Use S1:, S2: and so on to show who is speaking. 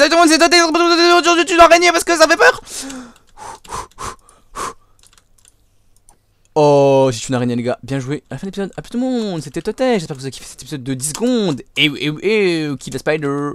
S1: salut tout le monde, c'est toté, Aujourd'hui, tu une araignée parce que ça fait peur
S2: Oh, c'est une araignée, les gars. Bien joué. À la fin de l'épisode, à plus tout le monde, c'était Toté. J'espère que vous avez kiffé cet épisode de 10 secondes. Et, et, et, Kill the Spider.